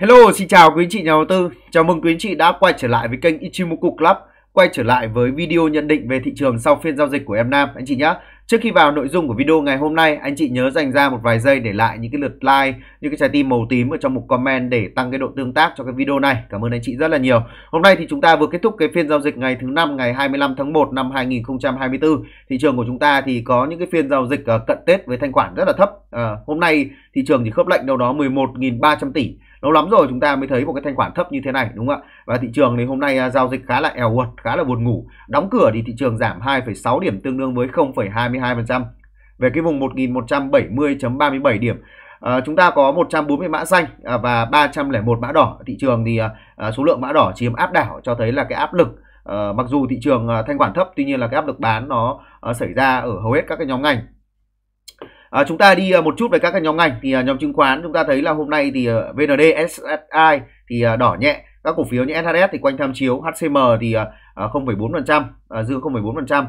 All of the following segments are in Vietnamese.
Hello, xin chào quý anh chị nhà đầu tư. Chào mừng quý anh chị đã quay trở lại với kênh Ichimoku Club, quay trở lại với video nhận định về thị trường sau phiên giao dịch của em Nam anh chị nhé. Trước khi vào nội dung của video ngày hôm nay, anh chị nhớ dành ra một vài giây để lại những cái lượt like, những cái trái tim màu tím ở trong một comment để tăng cái độ tương tác cho cái video này. Cảm ơn anh chị rất là nhiều. Hôm nay thì chúng ta vừa kết thúc cái phiên giao dịch ngày thứ năm ngày 25 tháng 1 năm 2024. Thị trường của chúng ta thì có những cái phiên giao dịch ờ, cận Tết với thanh khoản rất là thấp. À, hôm nay thị trường thì khớp lệnh đâu đó 11.300 tỷ lâu lắm rồi chúng ta mới thấy một cái thanh khoản thấp như thế này đúng không ạ và thị trường thì hôm nay à, giao dịch khá là eo uột khá là buồn ngủ đóng cửa thì thị trường giảm 2,6 điểm tương đương với 0,22% về cái vùng 1170.37 điểm À, chúng ta có 140 mã xanh à, và 301 mã đỏ thị trường thì à, à, số lượng mã đỏ chiếm áp đảo cho thấy là cái áp lực à, mặc dù thị trường à, thanh khoản thấp tuy nhiên là cái áp lực bán nó à, xảy ra ở hầu hết các cái nhóm ngành À, chúng ta đi à, một chút về các cái nhóm ngành thì à, nhóm chứng khoán chúng ta thấy là hôm nay thì à, VND, SSI thì đỏ nhẹ, các cổ phiếu như SHS thì quanh tham chiếu, HCM thì 0,4%, dư 0,4%,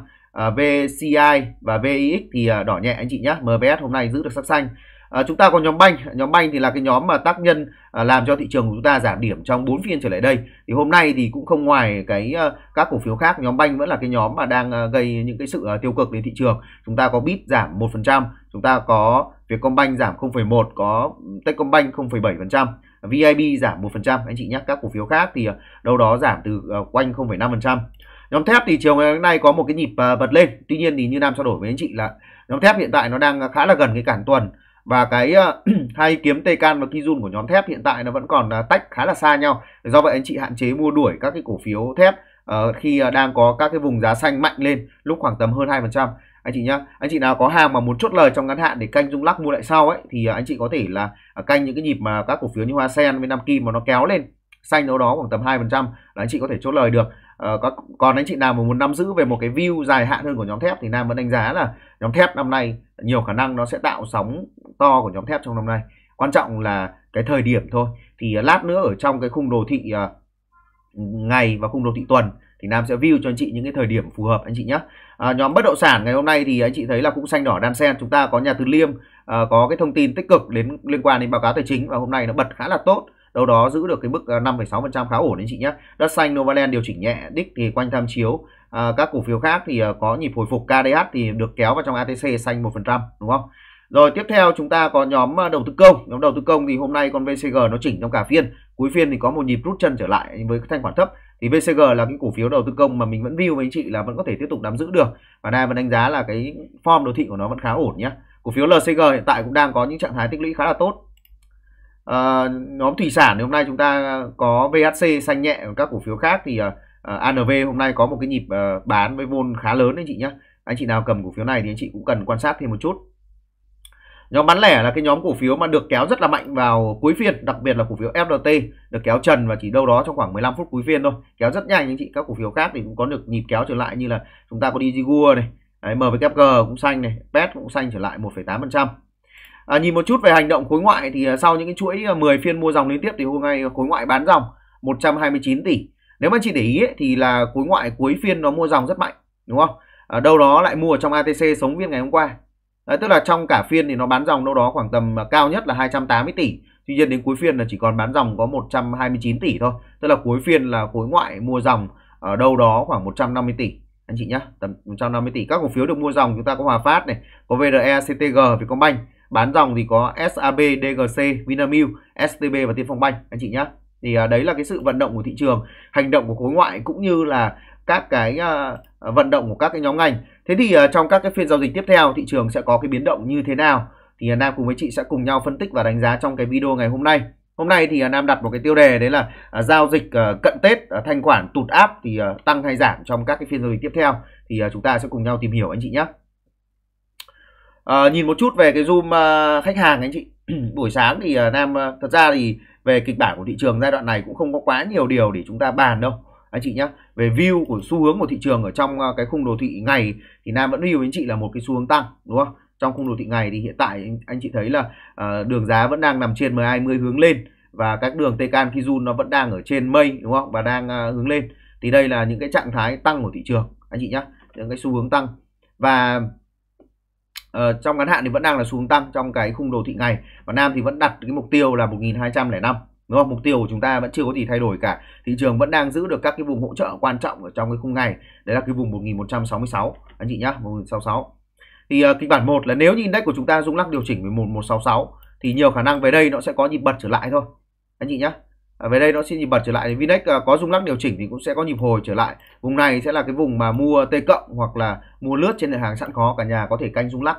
VCI và VIX thì đỏ nhẹ anh chị nhé, MBS hôm nay giữ được sắc xanh. À, chúng ta có nhóm banh, nhóm banh thì là cái nhóm mà tác nhân à, làm cho thị trường của chúng ta giảm điểm trong 4 phiên trở lại đây. Thì hôm nay thì cũng không ngoài cái à, các cổ phiếu khác, nhóm banh vẫn là cái nhóm mà đang à, gây những cái sự à, tiêu cực đến thị trường. Chúng ta có BIT giảm 1%, chúng ta có Vietcombank giảm 0,1, có Techcombank 0,7%. VIB giảm 1% anh chị nhắc các cổ phiếu khác thì đâu đó giảm từ uh, quanh 0,5%. Nhóm thép thì chiều ngày hôm nay có một cái nhịp bật lên. Tuy nhiên thì như Nam trao đổi với anh chị là nhóm thép hiện tại nó đang khá là gần cái cản tuần và cái ờ, hay kiếm Tê Can và Kijun của nhóm thép hiện tại nó vẫn còn ờ, tách khá là xa nhau. Do vậy anh chị hạn chế mua đuổi các cái cổ phiếu thép uh, khi đang có các cái vùng giá xanh mạnh lên lúc khoảng tầm hơn 2% anh chị nhá anh chị nào có hàng mà muốn chốt lời trong ngắn hạn để canh rung lắc mua lại sau ấy thì anh chị có thể là canh những cái nhịp mà các cổ phiếu như hoa sen với nam kim mà nó kéo lên xanh đâu đó khoảng tầm 2% là anh chị có thể chốt lời được à, còn anh chị nào mà muốn nắm giữ về một cái view dài hạn hơn của nhóm thép thì nam vẫn đánh giá là nhóm thép năm nay nhiều khả năng nó sẽ tạo sóng to của nhóm thép trong năm nay quan trọng là cái thời điểm thôi thì à, lát nữa ở trong cái khung đồ thị à, ngày và khung đồ thị tuần thì Nam sẽ view cho anh chị những cái thời điểm phù hợp anh chị nhé. À, nhóm bất động sản ngày hôm nay thì anh chị thấy là cũng xanh đỏ đan xen. Chúng ta có nhà Từ Liêm à, có cái thông tin tích cực đến liên quan đến báo cáo tài chính và hôm nay nó bật khá là tốt. Đâu đó giữ được cái mức 5,6% à, khá ổn anh chị nhé. Đất xanh Novaland điều chỉnh nhẹ, đích thì quanh tham chiếu à, các cổ phiếu khác thì ờ, có nhịp hồi phục KDH thì được kéo vào trong ATC xanh 1% đúng không? Rồi tiếp theo chúng ta có nhóm ờ, đầu tư công Nhóm đầu tư công thì hôm nay con VCG nó chỉnh trong cả phiên Cuối phiên thì có một nhịp rút chân trở lại với thanh khoản thấp Thì VCG là cái cổ phiếu đầu tư công mà mình vẫn view với anh chị là vẫn có thể tiếp tục nắm giữ được Và nay vẫn đánh giá là cái form đồ thị của nó vẫn khá ổn nhé Cổ phiếu LCG hiện tại cũng đang có những trạng thái tích lũy khá là tốt à, Nhóm thủy sản thì hôm nay chúng ta có VHC xanh nhẹ và các cổ phiếu khác thì uh, ờ, ANV hôm nay có một cái nhịp uh, bán với vôn khá lớn đấy chị nhé anh chị nào cầm cổ phiếu này thì anh chị cũng cần quan sát thêm một chút nhóm bán lẻ là cái nhóm cổ phiếu mà được kéo rất là mạnh vào cuối phiên đặc biệt là cổ phiếu FLT được kéo trần và chỉ đâu đó trong khoảng 15 phút cuối phiên thôi kéo rất nhanh anh chị các cổ phiếu khác thì cũng có được nhịp kéo trở lại như là chúng ta có đi Digua này Đấy, MWG cũng xanh này PET cũng xanh trở lại 1,8% à, nhìn một chút về hành động khối ngoại thì ờ, sau những cái chuỗi 10 phiên mua dòng liên tiếp thì hôm nay khối ngoại bán dòng 129 tỷ nếu mà chị để ý ấy, thì là cuối ngoại cuối phiên nó mua dòng rất mạnh đúng không ở à, đâu đó lại mua ở trong ATC sống viên ngày hôm qua Đấy, tức là trong cả phiên thì nó bán dòng đâu đó khoảng tầm à, cao nhất là 280 tỷ tuy nhiên đến cuối phiên là chỉ còn bán dòng có 129 tỷ thôi tức là cuối phiên là khối ngoại mua dòng ở đâu đó khoảng 150 tỷ anh chị nhá tầm 150 tỷ các cổ phiếu được mua dòng chúng ta có Hòa Phát này có VRE CTG Vietcombank bán dòng thì có SAB DGC Vinamilk STB và Tiên Phong Banh anh chị nhá thì à, đấy là cái sự vận động của thị trường hành động của khối ngoại cũng như là các cái à, à, vận động của các cái nhóm ngành thế thì à, trong các cái phiên giao dịch tiếp theo thị trường sẽ có cái biến động như thế nào thì à, Nam cùng với chị sẽ cùng nhau phân tích và đánh giá trong cái video ngày hôm nay hôm nay thì à, Nam đặt một cái tiêu đề đấy là à, giao dịch à, cận Tết à, thanh khoản tụt áp thì à, tăng hay giảm trong các cái phiên giao dịch tiếp theo thì à, chúng ta sẽ cùng nhau tìm hiểu anh chị nhé à, nhìn một chút về cái zoom à, khách hàng anh chị buổi sáng thì à, Nam à, thật ra thì về kịch bản của thị trường giai đoạn này cũng không có quá nhiều điều để chúng ta bàn đâu anh chị nhé về view của xu hướng của thị trường ở trong à, cái khung đồ thị ngày thì Nam vẫn view với anh chị là một cái xu hướng tăng đúng không trong khung đồ thị ngày thì hiện tại anh, chị thấy là uh, đường giá vẫn đang nằm trên 1020 hướng lên và các đường Tcan Kijun nó vẫn đang ở trên mây đúng không và đang uh, hướng lên thì đây là những cái trạng thái tăng của thị trường anh chị nhé những cái xu hướng tăng và uh, trong ngắn hạn thì vẫn đang là xuống tăng trong cái khung đồ thị ngày và nam thì vẫn đặt cái mục tiêu là 1205 đúng không mục tiêu của chúng ta vẫn chưa có gì thay đổi cả thị trường vẫn đang giữ được các cái vùng hỗ trợ quan trọng ở trong cái khung ngày đấy là cái vùng 1166 anh chị nhá 1166 thì uh, kịch bản một là nếu như index của chúng ta rung lắc điều chỉnh về 1166 thì nhiều khả năng về đây nó sẽ có nhịp bật trở lại thôi anh chị nhá ở à, về đây nó sẽ nhịp bật trở lại VNDAX à, có rung lắc điều chỉnh thì cũng sẽ có nhịp hồi trở lại vùng này sẽ là cái vùng mà mua T cộng hoặc là mua lướt trên nền hàng sẵn khó cả nhà có thể canh rung lắc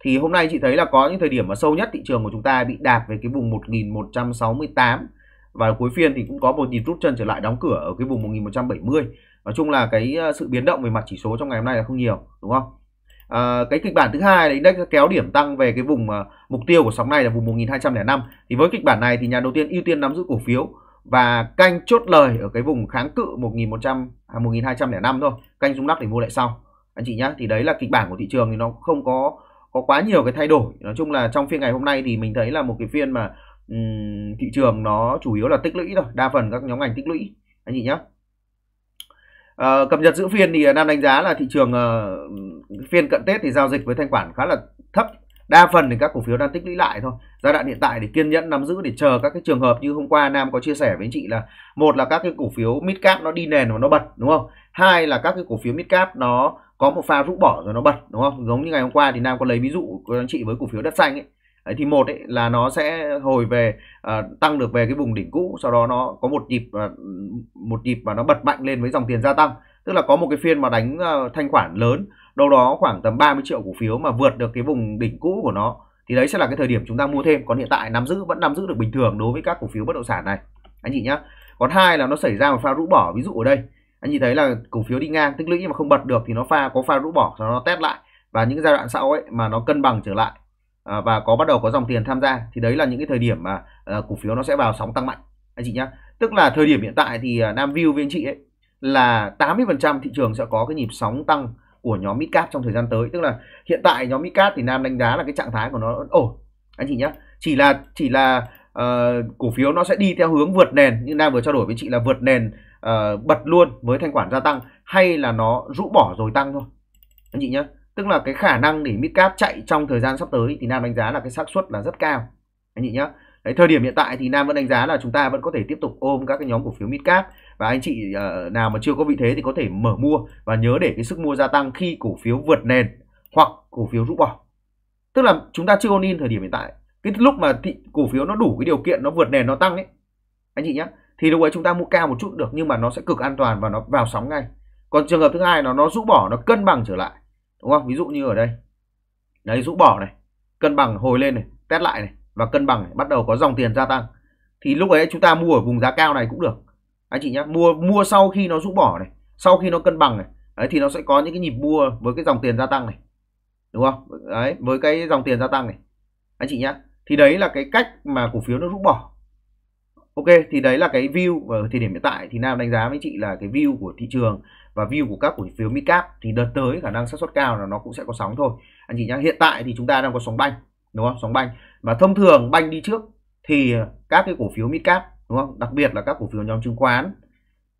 thì hôm nay chị thấy là có những thời điểm mà sâu nhất thị trường của chúng ta bị đạt về cái vùng 1168 và cuối phiên thì cũng có một nhịp rút chân trở lại đóng cửa ở cái vùng 1170 nói chung là cái à, sự biến động về mặt chỉ số trong ngày hôm nay là không nhiều đúng không À, cái kịch bản thứ hai là index kéo điểm tăng về cái vùng uh, mục tiêu của sóng này là vùng 1205 thì với kịch bản này thì nhà đầu tiên ưu tiên nắm giữ cổ phiếu và canh chốt lời ở cái vùng kháng cự 1100 à, 1205 thôi canh rung lắc để mua lại sau anh chị nhá thì đấy là kịch bản của thị trường thì nó không có có quá nhiều cái thay đổi nói chung là trong phiên ngày hôm nay thì mình thấy là một cái phiên mà um, thị trường nó chủ yếu là tích lũy thôi đa phần các nhóm ngành tích lũy anh chị nhá À, cập nhật giữ phiên thì ờ, Nam đánh giá là thị trường uh, phiên cận Tết thì giao dịch với thanh khoản khá là thấp. Đa phần thì các cổ phiếu đang tích lũy lại thôi. Giai đoạn hiện tại thì kiên nhẫn nắm giữ để chờ các cái trường hợp như hôm qua Nam có chia sẻ với anh chị là một là các cái cổ phiếu mid cap nó đi nền và nó bật đúng không? Hai là các cái cổ phiếu mid cap nó có một pha rũ bỏ rồi nó bật đúng không? Giống như ngày hôm qua thì Nam có lấy ví dụ của anh chị với cổ phiếu đất xanh ấy thì một ấy, là nó sẽ hồi về à, tăng được về cái vùng đỉnh cũ sau đó nó có một nhịp à, một nhịp và nó bật mạnh lên với dòng tiền gia tăng tức là có một cái phiên mà đánh à, thanh khoản lớn đâu đó khoảng tầm 30 triệu cổ phiếu mà vượt được cái vùng đỉnh cũ của nó thì đấy sẽ là cái thời điểm chúng ta mua thêm còn hiện tại nắm giữ vẫn nắm giữ được bình thường đối với các cổ phiếu bất động sản này anh chị nhá còn hai là nó xảy ra một pha rũ bỏ ví dụ ở đây anh chị thấy là cổ phiếu đi ngang tích lũy mà không bật được thì nó pha có pha rũ bỏ sau nó test lại và những giai đoạn sau ấy mà nó cân bằng trở lại À, và có bắt đầu có dòng tiền tham gia thì đấy là những cái thời điểm mà à, cổ phiếu nó sẽ vào sóng tăng mạnh anh chị nhá tức là thời điểm hiện tại thì à, Nam View với anh chị ấy là 80% thị trường sẽ có cái nhịp sóng tăng của nhóm midcap trong thời gian tới tức là hiện tại nhóm midcap thì Nam đánh giá là cái trạng thái của nó ổn oh, anh chị nhá chỉ là chỉ là uh, cổ phiếu nó sẽ đi theo hướng vượt nền như Nam vừa trao đổi với chị là vượt nền uh, bật luôn với thanh khoản gia tăng hay là nó rũ bỏ rồi tăng thôi anh chị nhé tức là cái khả năng để midcap chạy trong thời gian sắp tới thì nam đánh giá là cái xác suất là rất cao anh chị nhá Đấy, thời điểm hiện tại thì Nam vẫn đánh giá là chúng ta vẫn có thể tiếp tục ôm các cái nhóm cổ phiếu midcap và anh chị uh, nào mà chưa có vị thế thì có thể mở mua và nhớ để cái sức mua gia tăng khi cổ phiếu vượt nền hoặc cổ phiếu rũ bỏ. Tức là chúng ta chưa ôn in thời điểm hiện tại. Cái lúc mà thị, cổ phiếu nó đủ cái điều kiện nó vượt nền nó tăng ấy anh chị nhé thì lúc ấy chúng ta mua cao một chút được nhưng mà nó sẽ cực an toàn và nó vào sóng ngay. Còn trường hợp thứ hai là nó rũ bỏ nó cân bằng trở lại đúng không ví dụ như ở đây đấy rũ bỏ này cân bằng hồi lên này test lại này và cân bằng này, bắt đầu có dòng tiền gia tăng thì lúc ấy chúng ta mua ở vùng giá cao này cũng được anh chị nhé mua mua sau khi nó rũ bỏ này sau khi nó cân bằng này đấy thì nó sẽ có những cái nhịp mua với cái dòng tiền gia tăng này đúng không đấy với cái dòng tiền gia tăng này anh chị nhé thì đấy là cái cách mà cổ phiếu nó rũ bỏ Ok thì đấy là cái view và ở thời điểm hiện tại thì Nam đánh giá với chị là cái view của thị trường và view của các cổ phiếu midcap thì đợt tới khả năng xác suất cao là nó cũng sẽ có sóng thôi. Anh chị nhá, hiện tại thì chúng ta đang có sóng banh đúng không? Sóng banh. và thông thường banh đi trước thì các cái cổ phiếu midcap đúng không? Đặc biệt là các cổ phiếu nhóm chứng khoán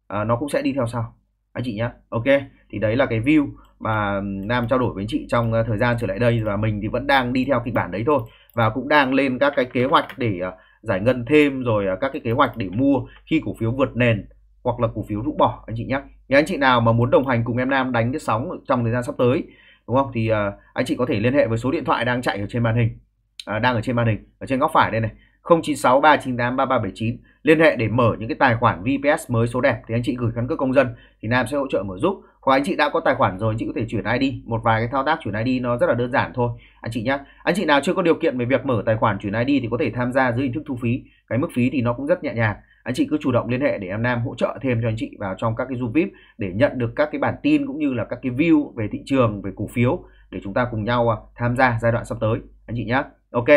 à, nó cũng sẽ đi theo sau. Anh chị nhá. Ok, thì đấy là cái view mà Nam trao đổi với anh chị trong à, thời gian trở lại đây và mình thì vẫn đang đi theo kịch bản đấy thôi và cũng đang lên các cái kế hoạch để uh, giải ngân thêm rồi à, các cái kế hoạch để mua khi cổ phiếu vượt nền hoặc là cổ phiếu rũ bỏ anh chị nhé. Nếu anh chị nào mà muốn đồng hành cùng em Nam đánh cái sóng trong thời gian sắp tới đúng không thì à, anh chị có thể liên hệ với số điện thoại đang chạy ở trên màn hình uh, đang ở trên màn hình ở trên góc phải đây này 096 398 3379 liên hệ để mở những cái tài khoản VPS mới số đẹp thì anh chị gửi căn cước công dân thì Nam sẽ hỗ trợ mở giúp hoặc anh chị đã có tài khoản rồi anh chị có thể chuyển ID một vài cái thao tác chuyển ID nó rất là đơn giản thôi anh chị nhé anh chị nào chưa có điều kiện về việc mở tài khoản chuyển ID thì có thể tham gia dưới hình thức thu phí cái mức phí thì nó cũng rất nhẹ nhàng anh chị cứ chủ động liên hệ để em Nam hỗ trợ thêm cho anh chị vào trong các cái zoom vip để nhận được các cái bản tin cũng như là các cái view về thị trường về cổ phiếu để chúng ta cùng nhau à, tham gia giai đoạn sắp tới anh chị nhé ok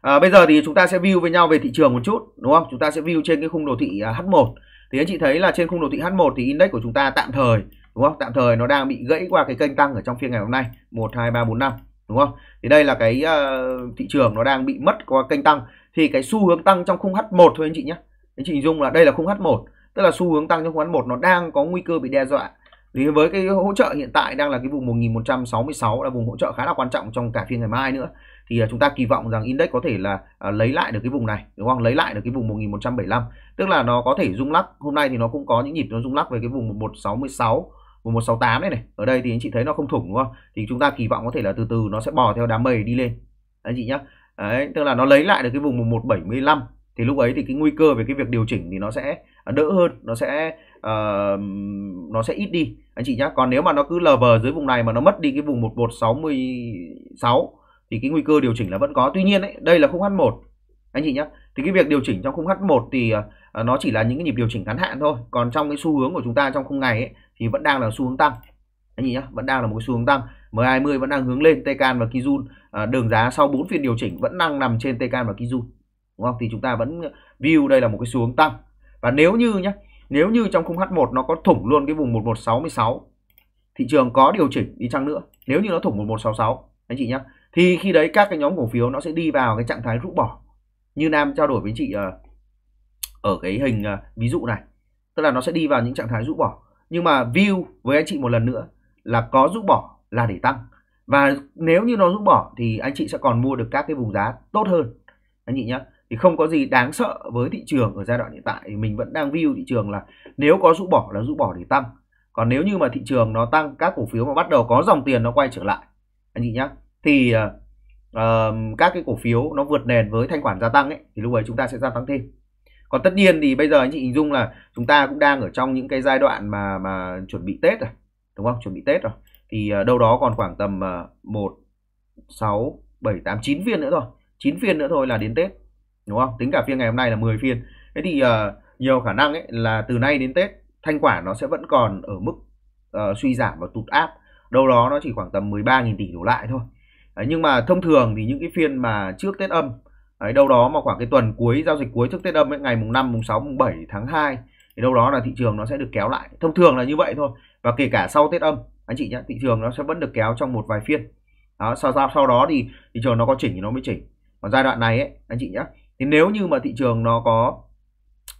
À, bây giờ thì chúng ta sẽ view với nhau về thị trường một chút đúng không? Chúng ta sẽ view trên cái khung đồ thị à, H1. Thì anh chị thấy là trên khung đồ thị H1 thì index của chúng ta tạm thời đúng không? Tạm thời nó đang bị gãy qua cái kênh tăng ở trong phiên ngày hôm nay 1 2 3 4 5 đúng không? Thì đây là cái uh, thị trường nó đang bị mất qua kênh tăng thì cái xu hướng tăng trong khung H1 thôi anh chị nhé. Anh chị hình dung là đây là khung H1, tức là xu hướng tăng trong khung H1 nó đang có nguy cơ bị đe dọa thì với cái hỗ trợ hiện tại đang là cái vùng 1166 là vùng hỗ trợ khá là quan trọng trong cả phiên ngày mai nữa thì à, chúng ta kỳ vọng rằng index có thể là à, lấy lại được cái vùng này đúng không lấy lại được cái vùng 1175 tức là nó có thể rung lắc hôm nay thì nó cũng có những nhịp nó rung lắc về cái vùng 1166 1168 này này ở đây thì anh chị thấy nó không thủng đúng không thì chúng ta kỳ vọng có thể là từ từ nó sẽ bò theo đám mây đi lên anh chị nhá Đấy, tức là nó lấy lại được cái vùng 1175 thì lúc ấy thì cái nguy cơ về cái việc điều chỉnh thì nó sẽ à, đỡ hơn nó sẽ uh, nó sẽ ít đi anh chị nhá còn nếu mà nó cứ lờ vờ dưới vùng này mà nó mất đi cái vùng 1166 thì cái nguy cơ điều chỉnh là vẫn có tuy nhiên ấy, đây là khung H1 anh chị nhá thì cái việc điều chỉnh trong khung H1 thì uh, nó chỉ là những cái nhịp điều chỉnh ngắn hạn thôi còn trong cái xu hướng của chúng ta trong khung ngày ấy, thì vẫn đang là xu hướng tăng anh chị nhá vẫn đang là một cái xu hướng tăng M20 vẫn đang hướng lên Tecan và Kijun à, đường giá sau 4 phiên điều chỉnh vẫn đang nằm trên Tecan và Kijun đúng không thì chúng ta vẫn view đây là một cái xu hướng tăng và nếu như nhé nếu như trong khung H1 nó có thủng luôn cái vùng 1166 thị trường có điều chỉnh đi chăng nữa nếu như nó thủng 1166 anh chị nhé thì khi đấy các cái nhóm cổ phiếu nó sẽ đi vào cái trạng thái rút bỏ như Nam trao đổi với chị ờ, ở cái hình ờ, ví dụ này tức là nó sẽ đi vào những trạng thái rút bỏ nhưng mà view với anh chị một lần nữa là có rút bỏ là để tăng và nếu như nó rút bỏ thì anh chị sẽ còn mua được các cái vùng giá tốt hơn anh chị nhé thì không có gì đáng sợ với thị trường ở giai đoạn hiện tại mình vẫn đang view thị trường là nếu có rũ bỏ là rũ bỏ để tăng còn nếu như mà thị trường nó tăng các cổ phiếu mà bắt đầu có dòng tiền nó quay trở lại anh chị nhá thì uh, các cái cổ phiếu nó vượt nền với thanh khoản gia tăng ấy thì lúc ấy chúng ta sẽ gia tăng thêm còn tất nhiên thì bây giờ anh chị hình dung là chúng ta cũng đang ở trong những cái giai đoạn mà mà chuẩn bị tết rồi đúng không chuẩn bị tết rồi thì uh, đâu đó còn khoảng tầm một sáu bảy tám chín viên nữa thôi chín viên nữa thôi là đến tết đúng không tính cả phiên ngày hôm nay là 10 phiên thế thì uh, nhiều khả năng ấy là từ nay đến tết thanh khoản nó sẽ vẫn còn ở mức uh, suy giảm và tụt áp đâu đó nó chỉ khoảng tầm 13.000 tỷ đổ lại thôi đấy, nhưng mà thông thường thì những cái phiên mà trước tết âm đấy, đâu đó mà khoảng cái tuần cuối giao dịch cuối trước tết âm ấy, ngày mùng 5 mùng 6 mùng 7 tháng 2 thì đâu đó là thị trường nó sẽ được kéo lại thông thường là như vậy thôi và kể cả sau tết âm anh chị nhé thị trường nó sẽ vẫn được kéo trong một vài phiên đó, sau, sau, sau đó thì thị trường nó có chỉnh thì nó mới chỉnh còn giai đoạn này ấy, anh chị nhé thì nếu như mà thị trường nó có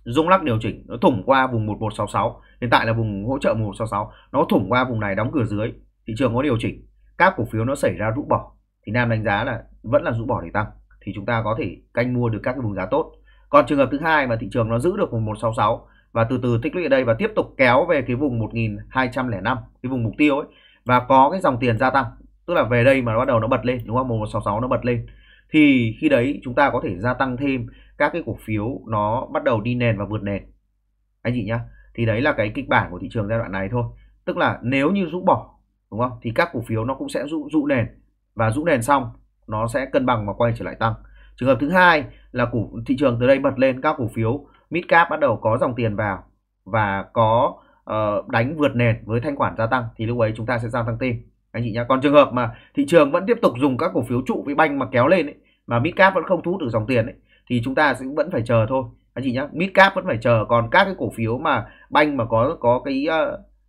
rung lắc điều chỉnh nó thủng qua vùng 1166 hiện tại là vùng hỗ trợ 1166 nó thủng qua vùng này đóng cửa dưới thị trường có điều chỉnh các cổ phiếu nó xảy ra rũ bỏ thì Nam đánh giá là vẫn là rũ bỏ để tăng thì chúng ta có thể canh mua được các cái vùng giá tốt còn trường hợp thứ hai mà thị trường nó giữ được vùng 166 và từ từ tích lũy ở đây và tiếp tục kéo về cái vùng 1205 cái vùng mục tiêu ấy và có cái dòng tiền gia tăng tức là về đây mà nó bắt đầu nó bật lên đúng không 1166 nó bật lên thì khi đấy chúng ta có thể gia tăng thêm các cái cổ phiếu nó bắt đầu đi nền và vượt nền anh chị nhá thì đấy là cái kịch bản của thị trường giai đoạn này thôi tức là nếu như rũ bỏ đúng không thì các cổ phiếu nó cũng sẽ rũ rũ nền và rũ nền xong nó sẽ cân bằng và quay trở lại tăng trường hợp thứ hai là cổ thị trường từ đây bật lên các cổ phiếu midcap bắt đầu có dòng tiền vào và có uh, đánh vượt nền với thanh khoản gia tăng thì lúc ấy chúng ta sẽ gia tăng thêm anh chị nhá còn trường hợp mà thị trường vẫn tiếp tục dùng các cổ phiếu trụ với banh mà kéo lên ấy, mà midcap vẫn không thu hút được dòng tiền ấy, thì chúng ta sẽ vẫn phải chờ thôi anh chị nhá midcap vẫn phải chờ còn các cái cổ phiếu mà banh mà có có cái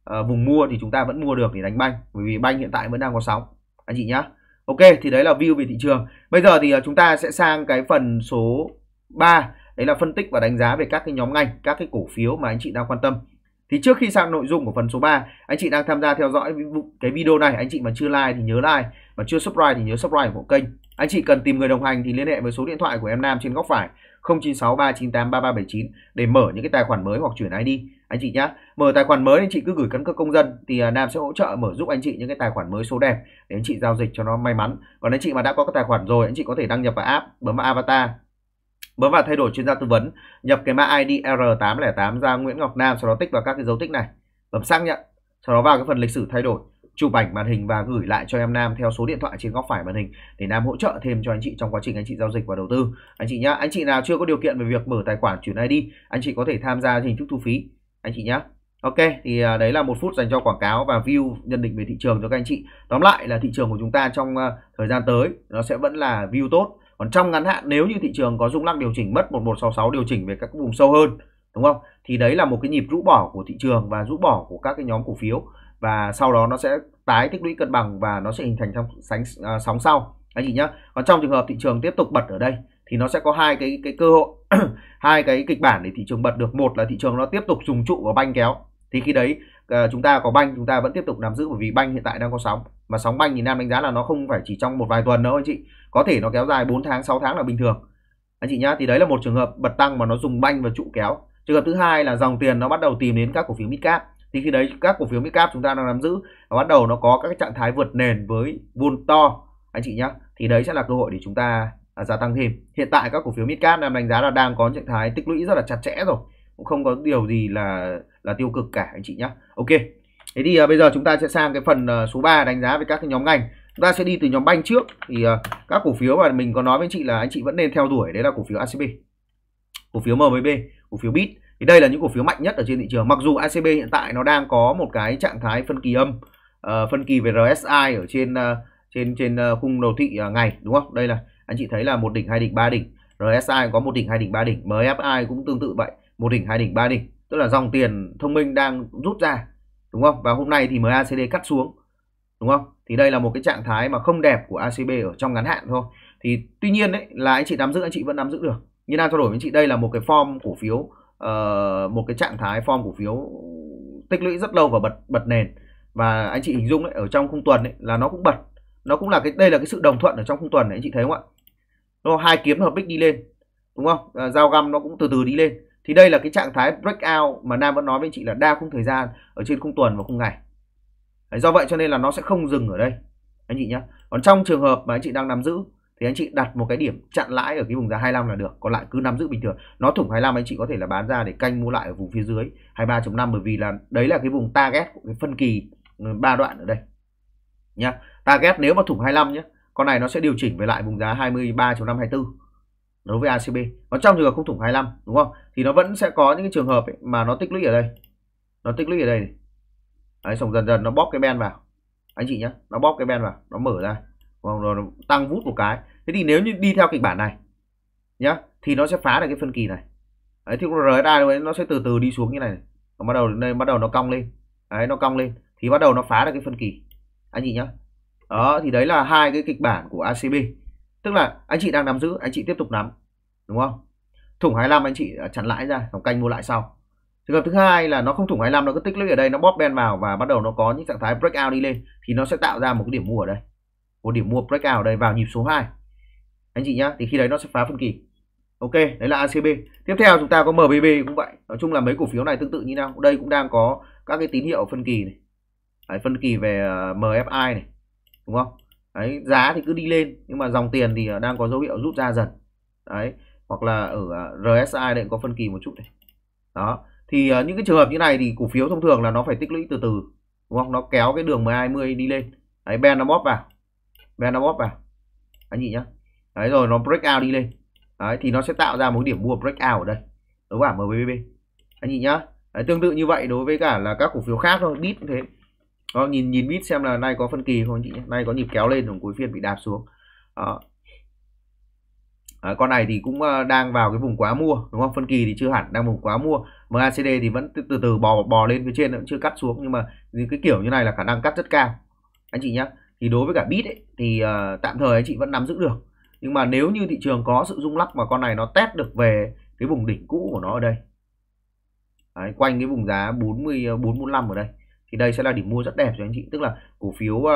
uh, uh, vùng mua thì chúng ta vẫn mua được để đánh banh bởi vì banh hiện tại vẫn đang có sóng anh chị nhá ok thì đấy là view về thị trường bây giờ thì uh, chúng ta sẽ sang cái phần số 3 đấy là phân tích và đánh giá về các cái nhóm ngành các cái cổ phiếu mà anh chị đang quan tâm thì trước khi sang nội dung của phần số 3, anh chị đang tham gia theo dõi cái video này, anh chị mà chưa like thì nhớ like, mà chưa subscribe thì nhớ subscribe của kênh. Anh chị cần tìm người đồng hành thì liên hệ với số điện thoại của em Nam trên góc phải 0963983379 để mở những cái tài khoản mới hoặc chuyển ID anh chị nhá. Mở tài khoản mới anh chị cứ gửi căn cước công dân thì à, Nam sẽ hỗ trợ mở giúp anh chị những cái tài khoản mới số đẹp để anh chị giao dịch cho nó may mắn. Còn anh chị mà đã có cái tài khoản rồi, anh chị có thể đăng nhập vào app, bấm vào avatar Bấm vào thay đổi chuyên gia tư vấn, nhập cái mã ID R808 ra Nguyễn Ngọc Nam, sau đó tích vào các cái dấu tích này, bấm xác nhận, sau đó vào cái phần lịch sử thay đổi, chụp ảnh màn hình và gửi lại cho em Nam theo số điện thoại trên góc phải màn hình để Nam hỗ trợ thêm cho anh chị trong quá trình anh chị giao dịch và đầu tư. Anh chị nhá, anh chị nào chưa có điều kiện về việc mở tài khoản chuyển ID, anh chị có thể tham gia hình thức thu phí. Anh chị nhá. Ok, thì à, đấy là một phút dành cho quảng cáo và view nhận định về thị trường cho các anh chị. Tóm lại là thị trường của chúng ta trong à, thời gian tới nó sẽ vẫn là view tốt còn trong ngắn hạn nếu như thị trường có rung lắc điều chỉnh mất 1166 điều chỉnh về các vùng sâu hơn đúng không thì đấy là một cái nhịp rũ bỏ của thị trường và rũ bỏ của các cái nhóm cổ phiếu và sau đó nó sẽ tái tích lũy cân bằng và nó sẽ hình thành trong sánh à, sóng sau anh chị nhá còn trong trường hợp thị trường tiếp tục bật ở đây thì nó sẽ có hai cái cái cơ hội hai cái kịch bản để thị trường bật được một là thị trường nó tiếp tục dùng trụ và banh kéo thì khi đấy uh, chúng ta có banh chúng ta vẫn tiếp tục nắm giữ bởi vì banh hiện tại đang có sóng mà sóng banh thì nam đánh giá là nó không phải chỉ trong một vài tuần đâu anh chị có thể nó kéo dài 4 tháng 6 tháng là bình thường anh chị nhá thì đấy là một trường hợp bật tăng mà nó dùng banh và trụ kéo trường hợp thứ hai là dòng tiền nó bắt đầu tìm đến các cổ phiếu midcap thì khi đấy các cổ phiếu midcap chúng ta đang nắm giữ và bắt đầu nó có các trạng thái vượt nền với vun to anh chị nhá thì đấy sẽ là cơ hội để chúng ta à, gia tăng thêm hiện tại các cổ phiếu midcap nam đánh giá là đang có trạng thái tích lũy rất là chặt chẽ rồi cũng không có điều gì là là tiêu cực cả anh chị nhá ok thế thì à, bây giờ chúng ta sẽ sang cái phần à, số 3 đánh giá về các cái nhóm ngành chúng ta sẽ đi từ nhóm banh trước thì ờ, các cổ phiếu mà mình có nói với anh chị là anh chị vẫn nên theo đuổi đấy là cổ phiếu ACB cổ phiếu MBB cổ phiếu BIT thì đây là những cổ phiếu mạnh nhất ở trên thị trường mặc dù ACB hiện tại nó đang có một cái trạng thái phân kỳ âm ờ, phân kỳ về RSI ở trên ờ, trên trên khung đồ thị ngày đúng không đây là anh chị thấy là một đỉnh hai đỉnh ba đỉnh RSI có một đỉnh hai đỉnh ba đỉnh MFI cũng tương tự vậy một đỉnh hai đỉnh ba đỉnh tức là dòng tiền thông minh đang rút ra đúng không và hôm nay thì MACD cắt xuống đúng không thì đây là một cái trạng thái mà không đẹp của ACB ở trong ngắn hạn thôi thì tuy nhiên đấy là anh chị nắm giữ anh chị vẫn nắm giữ được như đang trao đổi với anh chị đây là một cái form cổ phiếu uh, một cái trạng thái form cổ phiếu tích lũy rất lâu và bật bật nền và anh chị hình dung ấy, ở trong khung tuần ấy, là nó cũng bật nó cũng là cái đây là cái sự đồng thuận ở trong khung tuần này anh chị thấy không ạ nó hai kiếm hợp bích đi lên đúng không à, ờ, dao găm nó cũng từ từ đi lên thì đây là cái trạng thái breakout mà nam vẫn nói với anh chị là đa khung thời gian ở trên khung tuần và khung ngày Đấy, do vậy cho nên là nó sẽ không dừng ở đây anh chị nhé còn trong trường hợp mà anh chị đang nắm giữ thì anh chị đặt một cái điểm chặn lãi ở cái vùng giá 25 là được còn lại cứ nắm giữ bình thường nó thủng 25 anh chị có thể là bán ra để canh mua lại ở vùng phía dưới 23.5 bởi vì là đấy là cái vùng target của cái phân kỳ ừ, ba đoạn ở đây nhá target nếu mà thủng 25 nhé con này nó sẽ điều chỉnh về lại vùng giá 23.524 đối với ACB còn trong trường hợp không thủng 25 đúng không thì nó vẫn sẽ có những cái trường hợp ấy mà nó tích lũy ở đây nó tích lũy ở đây này đấy xong dần dần nó bóp cái ben vào anh chị nhé nó bóp cái ben vào nó mở ra rồi nó tăng vút một cái thế thì nếu như đi theo kịch bản này nhá thì nó sẽ phá được cái phân kỳ này đấy thì RSI đấy nó sẽ từ từ đi xuống như này, Nó bắt đầu đây bắt đầu nó cong lên đấy nó cong lên thì bắt đầu nó phá được cái phân kỳ anh chị nhá đó thì đấy là hai cái kịch bản của ACB tức là anh chị đang nắm giữ anh chị tiếp tục nắm đúng không thủng 25 anh chị à, chặn lãi ra còn canh mua lại sau trường hợp thứ hai là nó không thủng 25 nó cứ tích lũy ở đây nó bóp đen vào và bắt đầu nó có những trạng thái breakout đi lên thì nó sẽ tạo ra một cái điểm mua ở đây một điểm mua breakout ở đây vào nhịp số 2 anh chị nhá thì khi đấy nó sẽ phá phân kỳ ok đấy là acb tiếp theo chúng ta có mbb cũng vậy nói chung là mấy cổ phiếu này tương tự như nhau đây cũng đang có các cái tín hiệu phân kỳ này đấy, phân kỳ về ờ, mfi này đúng không đấy giá thì cứ đi lên nhưng mà dòng tiền thì ờ, đang có dấu hiệu rút ra dần đấy hoặc là ở ờ, rsi đây cũng có phân kỳ một chút này đó thì uh, những cái trường hợp như này thì cổ phiếu thông thường là nó phải tích lũy từ từ đúng không nó kéo cái đường 1020 đi lên đấy ben nó bóp vào ben nó bóp vào anh chị nhá đấy rồi nó break out đi lên đấy thì nó sẽ tạo ra một điểm mua break out ở đây đối với cả MBB anh chị nhá đấy, tương tự như vậy đối với cả là các cổ phiếu khác thôi bit thế đó, nhìn nhìn bit xem là nay có phân kỳ không anh chị nay có nhịp kéo lên rồi cuối phiên bị đạp xuống đó. À, con này thì cũng ờ, đang vào cái vùng quá mua đúng không? Phân kỳ thì chưa hẳn đang vùng quá mua. MACD thì vẫn từ từ bò bò lên phía trên nó chưa cắt xuống nhưng mà cái kiểu như này là khả năng cắt rất cao. Anh chị nhá. Thì đối với cả bit ấy, thì uh, tạm thời anh chị vẫn nắm giữ được. Nhưng mà nếu như thị trường có sự rung lắc mà con này nó test được về cái vùng đỉnh cũ của nó ở đây. Đấy, quanh cái vùng giá 40 445 ở đây thì đây sẽ là điểm mua rất đẹp cho anh chị, tức là cổ phiếu uh,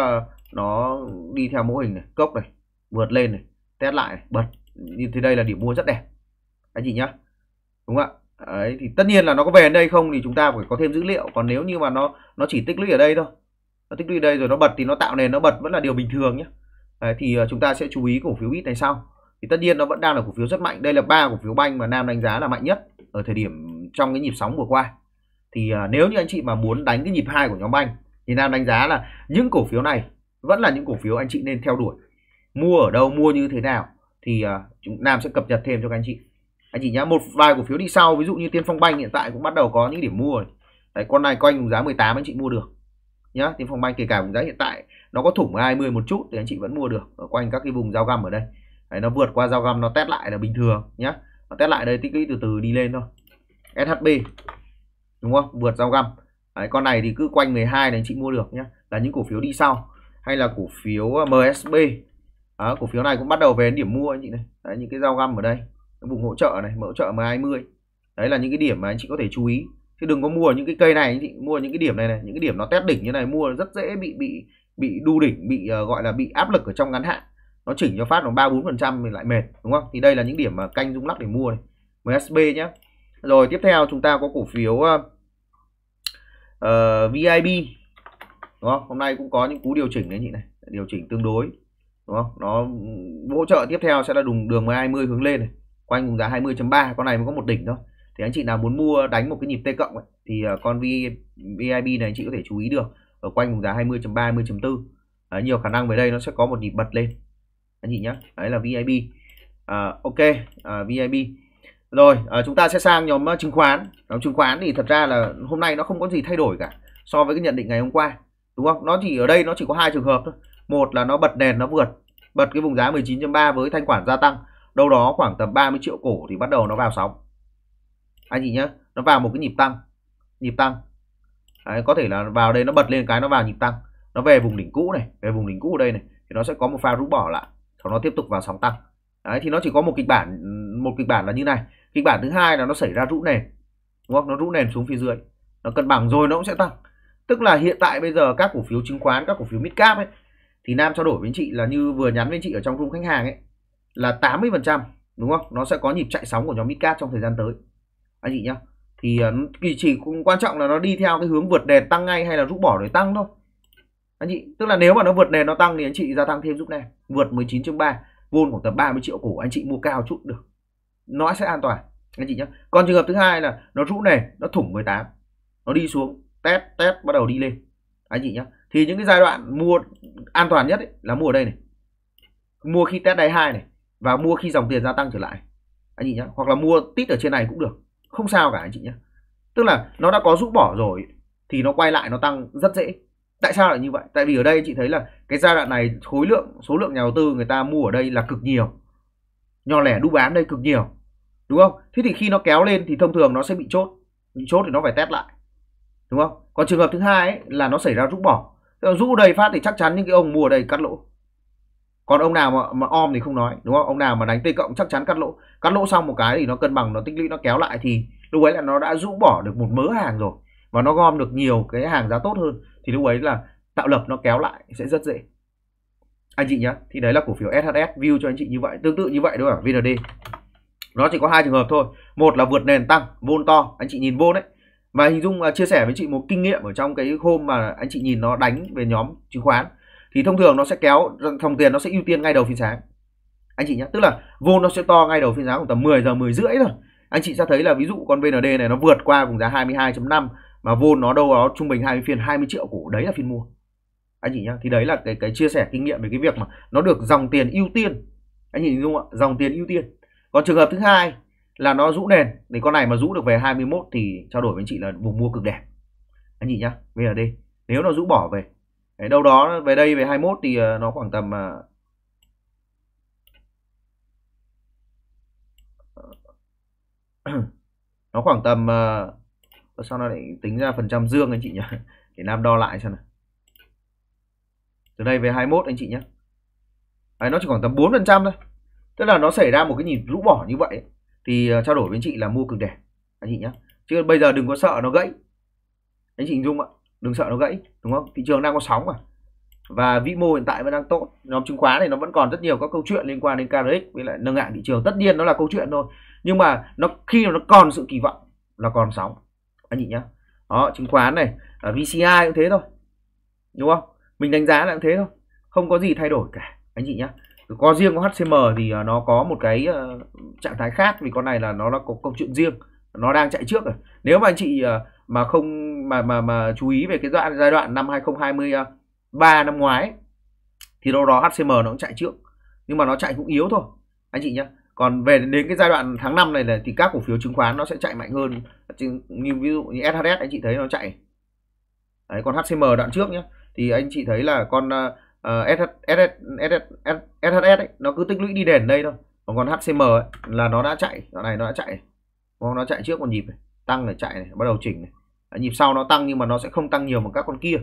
nó đi theo mô hình này, cốc này, vượt lên này, test lại này, bật thì đây là điểm mua rất đẹp anh chị nhá đúng không ạ Đấy, thì tất nhiên là nó có về đây không thì chúng ta phải có thêm dữ liệu còn nếu như mà nó nó chỉ tích lũy ở đây thôi nó tích lũy đây rồi nó bật thì nó tạo nền nó bật vẫn là điều bình thường nhé Đấy, thì ờ, chúng ta sẽ chú ý cổ phiếu ít này sau thì tất nhiên nó vẫn đang là cổ phiếu rất mạnh đây là ba cổ phiếu banh mà nam đánh giá là mạnh nhất ở thời điểm trong cái nhịp sóng vừa qua thì ờ, nếu như anh chị mà muốn đánh cái nhịp hai của nhóm banh thì nam đánh giá là những cổ phiếu này vẫn là những cổ phiếu anh chị nên theo đuổi mua ở đâu mua như thế nào thì à, chúng Nam sẽ cập nhật thêm cho các anh chị anh chị nhá một vài cổ phiếu đi sau ví dụ như Tiên Phong Banh hiện tại cũng bắt đầu có những điểm mua rồi Đấy, con này quanh vùng giá 18 anh chị mua được nhá Tiên Phong Banh kể cả vùng giá hiện tại nó có thủng 20 một chút thì anh chị vẫn mua được ở quanh các cái vùng giao găm ở đây Đấy, nó vượt qua giao găm nó test lại là bình thường nhá nó test lại đây tích lũy từ từ đi lên thôi SHB đúng không vượt giao găm Đấy, con này thì cứ quanh 12 này anh chị mua được nhá là những cổ phiếu đi sau hay là cổ phiếu à, MSB đó, cổ phiếu này cũng bắt đầu về điểm mua anh chị này đấy, những cái giao găm ở đây cái vùng hỗ trợ này hỗ trợ M20 đấy là những cái điểm mà anh chị có thể chú ý chứ đừng có mua những cái cây này anh chị mua những cái điểm này này những cái điểm nó test đỉnh như này mua rất dễ bị bị bị đu đỉnh bị uh, gọi là bị áp lực ở trong ngắn hạn nó chỉnh cho phát nó ba bốn phần trăm thì lại mệt đúng không thì đây là những điểm mà canh rung lắc để mua này MSB nhé rồi tiếp theo chúng ta có cổ phiếu uh, ờ, ờ, VIB đúng không hôm nay cũng có những cú điều chỉnh đấy chị này điều chỉnh tương đối đúng không nó hỗ trợ tiếp theo sẽ là đùng đường 120 hướng lên này quanh vùng giá 20.3 con này mới có một đỉnh thôi thì anh chị nào muốn mua đánh một cái nhịp T cộng ấy, thì ờ, con VIB này anh chị có thể chú ý được ở quanh vùng giá 20.3 20.4 Đấy, nhiều khả năng về đây nó sẽ có một nhịp bật lên anh chị nhé đấy là VIB à, ờ, ok à, ờ, VIB rồi à, chúng ta sẽ sang nhóm chứng khoán nhóm chứng khoán thì thật ra là hôm nay nó không có gì thay đổi cả so với cái nhận định ngày hôm qua đúng không nó chỉ ở đây nó chỉ có hai trường hợp thôi một là nó bật đèn nó vượt bật cái vùng giá 19.3 với thanh khoản gia tăng đâu đó khoảng tầm 30 triệu cổ thì bắt đầu nó vào sóng anh chị nhé nó vào một cái nhịp tăng nhịp tăng Đấy, có thể là vào đây nó bật lên cái nó vào nhịp tăng nó về vùng đỉnh cũ này về vùng đỉnh cũ ở đây này thì nó sẽ có một pha rút bỏ lại sau nó tiếp tục vào sóng tăng Đấy, thì nó chỉ có một kịch bản một kịch bản là như này kịch bản thứ hai là nó xảy ra rũ nền đúng không nó rũ nền xuống phía dưới nó cân bằng rồi nó cũng sẽ tăng tức là hiện tại bây giờ các cổ phiếu chứng khoán các cổ phiếu mid cap ấy thì Nam trao đổi với chị là như vừa nhắn với chị ở trong room khách hàng ấy là 80% đúng không? Nó sẽ có nhịp chạy sóng của nhóm Midcap trong thời gian tới. Anh chị nhá. Thì ờ, kỳ chỉ cũng quan trọng là nó đi theo cái hướng vượt đèn tăng ngay hay là rút bỏ để tăng thôi. Anh chị, tức là nếu mà nó vượt đèn nó tăng thì anh chị gia tăng thêm giúp này, vượt 19.3, vôn khoảng tầm 30 triệu cổ anh chị mua cao chút được. Nó sẽ an toàn anh chị nhé còn trường hợp thứ hai là nó rũ này nó thủng 18 nó đi xuống test test bắt đầu đi lên anh chị nhé thì những cái giai đoạn mua an toàn nhất ấy, là mua ở đây này mua khi test đáy hai này và mua khi dòng tiền gia tăng trở lại anh chị nhé hoặc là mua tít ở trên này cũng được không sao cả anh chị nhé tức là nó đã có rút bỏ rồi thì nó quay lại nó tăng rất dễ tại sao lại như vậy tại vì ở đây chị thấy là cái giai đoạn này khối lượng số lượng nhà đầu tư người ta mua ở đây là cực nhiều nhỏ lẻ đu bán đây cực nhiều đúng không thế thì khi nó kéo lên thì thông thường nó sẽ bị chốt bị chốt thì nó phải test lại đúng không còn trường hợp thứ hai ấy, là nó xảy ra rút bỏ Ờ, rũ đầy phát thì chắc chắn những cái ông mua ở đây cắt lỗ còn ông nào mà, mà om thì không nói đúng không ông nào mà đánh tây cộng chắc chắn cắt lỗ cắt lỗ xong một cái thì nó cân bằng nó tích lũy nó kéo lại thì lúc ấy là nó đã rũ bỏ được một mớ hàng rồi và nó gom được nhiều cái hàng giá tốt hơn thì lúc ấy là tạo lập nó kéo lại sẽ rất dễ anh chị nhé thì đấy là cổ phiếu SHS view cho anh chị như vậy tương tự như vậy đúng không VND nó chỉ có hai trường hợp thôi một là vượt nền tăng vôn to anh chị nhìn vôn đấy và hình dung uh, chia sẻ với chị một kinh nghiệm ở trong cái hôm mà anh chị nhìn nó đánh về nhóm chứng khoán thì thông thường nó sẽ kéo dòng tiền nó sẽ ưu tiên ngay đầu phiên sáng anh chị nhé tức là vô nó sẽ to ngay đầu phiên sáng khoảng tầm 10 giờ 10 rưỡi rồi anh chị sẽ thấy là ví dụ con VND này nó vượt qua vùng giá 22.5 mà vô nó đâu đó trung bình hai phiên 20 triệu cổ đấy là phiên mua anh chị nhá thì đấy là cái cái chia sẻ kinh nghiệm về cái việc mà nó được dòng tiền ưu tiên anh chị đúng không ạ dòng tiền ưu tiên còn trường hợp thứ hai là nó rũ nền thì con này mà rũ được về 21 thì trao đổi với anh chị là vùng mua cực đẹp anh chị nhá VND nếu nó rũ bỏ về Đấy, đâu đó về đây về 21 thì ờ, nó khoảng tầm ờ, nó khoảng tầm ờ, sao nó lại tính ra phần trăm dương anh chị nhỉ để Nam đo lại cho này, từ đây về 21 anh chị nhé Đấy, nó chỉ khoảng tầm 4 phần trăm thôi tức là nó xảy ra một cái nhịp rũ bỏ như vậy ấy thì ờ, trao đổi với anh chị là mua cực đẹp anh chị nhé chứ bây giờ đừng có sợ nó gãy anh chị dung ạ đừng sợ nó gãy đúng không thị trường đang có sóng mà và vĩ mô hiện tại vẫn đang tốt nhóm chứng khoán này nó vẫn còn rất nhiều các câu chuyện liên quan đến KRX với lại nâng hạng thị trường tất nhiên nó là câu chuyện thôi nhưng mà nó khi nó còn sự kỳ vọng là còn sóng anh chị nhá đó chứng khoán này ở VCI cũng thế thôi đúng không mình đánh giá là cũng thế thôi không có gì thay đổi cả anh chị nhá có riêng có HCM thì à, nó có một cái ờ, trạng thái khác vì con này là nó đã có câu chuyện riêng nó đang chạy trước rồi nếu mà anh chị ờ, mà không mà mà mà chú ý về cái đoạn giai đoạn năm 2023 năm ngoái thì đâu đó HCM nó cũng chạy trước nhưng mà nó chạy cũng yếu thôi anh chị nhé còn về đến cái giai đoạn tháng 5 này là thì các cổ phiếu chứng khoán nó sẽ chạy mạnh hơn như ví dụ như SHS anh chị thấy nó chạy đấy còn HCM đoạn trước nhé thì anh chị thấy là con à, Ờ, SH, SHS ấy, nó cứ tích lũy đi đền đây thôi còn còn HCM ấy, là nó đã chạy đoạn này nó đã chạy nó, chạy trước một nhịp này. tăng này chạy này bắt đầu chỉnh này Đấy, nhịp sau nó tăng nhưng mà nó sẽ không tăng nhiều bằng các con kia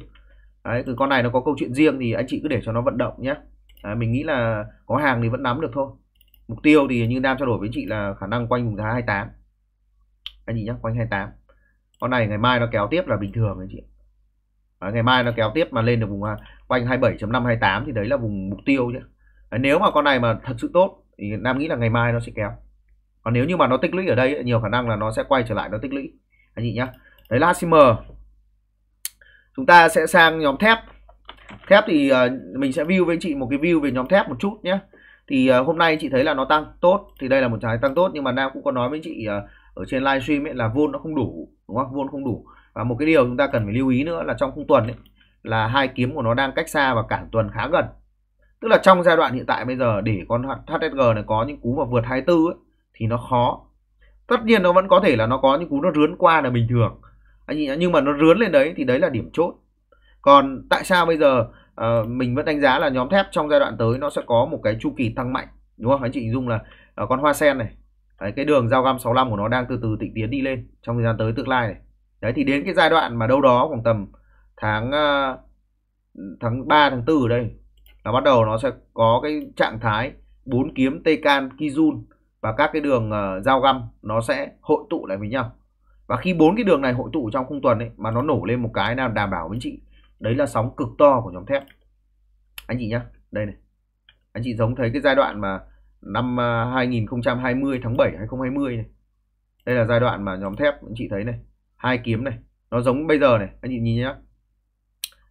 Đấy, từ con này nó có câu chuyện riêng thì anh chị cứ để cho nó vận động nhé à, mình nghĩ là có hàng thì vẫn nắm được thôi mục tiêu thì như nam trao đổi với chị là khả năng quanh vùng giá 28 anh chị nhé quanh 28 con này ngày mai nó kéo tiếp là bình thường anh chị à, ngày mai nó kéo tiếp mà lên được vùng à, quanh 27.5 28 thì đấy là vùng mục tiêu chứ à, nếu mà con này mà thật sự tốt thì Nam nghĩ là ngày mai nó sẽ kéo còn nếu như mà nó tích lũy ở đây nhiều khả năng là nó sẽ quay trở lại nó tích lũy anh chị nhá đấy là HCM chúng ta sẽ sang nhóm thép thép thì uh, mình sẽ view với anh chị một cái view về nhóm thép một chút nhé thì uh, hôm nay chị thấy là nó tăng tốt thì đây là một trái tăng tốt nhưng mà nam cũng có nói với chị uh, ở trên livestream ấy là vôn nó không đủ đúng không vôn không đủ và một cái điều chúng ta cần phải lưu ý nữa là trong khung tuần ấy, là hai kiếm của nó đang cách xa và cản tuần khá gần tức là trong giai đoạn hiện tại bây giờ để con HSG này có những cú mà vượt 24 ấy, thì nó khó tất nhiên nó vẫn có thể là nó có những cú nó rướn qua là bình thường nhưng mà nó rướn lên đấy thì đấy là điểm chốt còn tại sao bây giờ uh, mình vẫn đánh giá là nhóm thép trong giai đoạn tới nó sẽ có một cái chu kỳ tăng mạnh đúng không anh chị dung là uh, con hoa sen này đấy, cái đường giao găm 65 của nó đang từ từ tịnh tiến đi lên trong thời gian tới tương lai này đấy thì đến cái giai đoạn mà đâu đó khoảng tầm tháng ờ, tháng 3 tháng 4 ở đây là bắt đầu nó sẽ có cái trạng thái bốn kiếm tê can kijun và các cái đường uh, găm nó sẽ hội tụ lại với nhau và khi bốn cái đường này hội tụ trong khung tuần ấy mà nó nổ lên một cái nào đảm bảo với chị đấy là sóng cực to của nhóm thép anh chị nhá đây này anh chị giống thấy cái giai đoạn mà năm 2020 ờ, tháng 7 2020 này đây là giai đoạn mà nhóm thép anh chị thấy này hai kiếm này nó giống bây giờ này anh chị nhìn nhá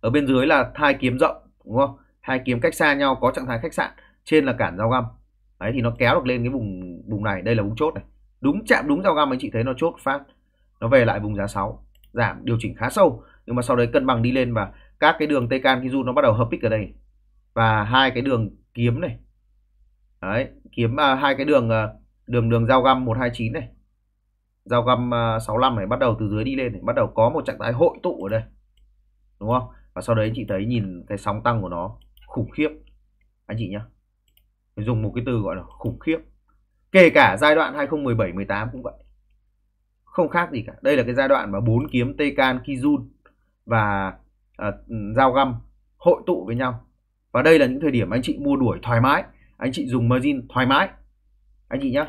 ở bên dưới là hai kiếm rộng đúng không hai kiếm cách xa nhau có trạng thái khách sạn trên là cản dao găm đấy thì nó kéo được lên cái vùng vùng này đây là vùng chốt này đúng chạm đúng dao găm anh chị thấy nó chốt phát nó về lại vùng giá 6 giảm điều chỉnh khá sâu nhưng mà sau đấy cân bằng đi lên và các cái đường tây can kiju nó bắt đầu hợp pick ở đây và hai cái đường kiếm này đấy kiếm à, hai cái đường à, đường đường dao găm 129 này Giao găm 65 à, này bắt đầu từ dưới đi lên bắt đầu có một trạng thái hội tụ ở đây đúng không và sau đấy anh chị thấy nhìn cái sóng tăng của nó khủng khiếp anh chị nhá mình dùng một cái từ gọi là khủng khiếp kể cả giai đoạn 2017 18 cũng vậy không khác gì cả đây là cái giai đoạn mà bốn kiếm Tekan Kizun và à, dao găm hội tụ với nhau và đây là những thời điểm anh chị mua đuổi thoải mái anh chị dùng margin thoải mái anh chị nhá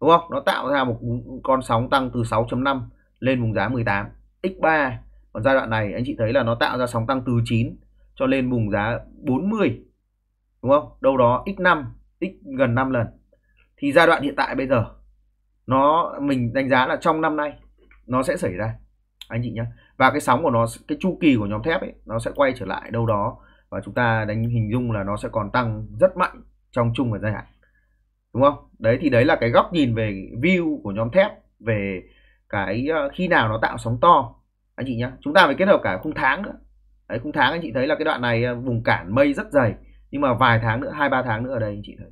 đúng không nó tạo ra một con sóng tăng từ 6.5 lên vùng giá 18 x3 còn giai đoạn này anh chị thấy là nó tạo ra sóng tăng từ 9 cho lên vùng giá 40 đúng không đâu đó x5 x gần 5 lần thì giai đoạn hiện tại bây giờ nó mình đánh giá là trong năm nay nó sẽ xảy ra anh chị nhé và cái sóng của nó cái chu kỳ của nhóm thép ấy nó sẽ quay trở lại đâu đó và chúng ta đánh hình dung là nó sẽ còn tăng rất mạnh trong chung và dài hạn đúng không đấy thì đấy là cái góc nhìn về view của nhóm thép về cái ờ, khi nào nó tạo sóng to anh chị nhá chúng ta phải kết hợp cả khung tháng nữa đấy khung tháng anh chị thấy là cái đoạn này ờ, vùng cản mây rất dày nhưng mà vài tháng nữa hai ba tháng nữa ở đây anh chị thấy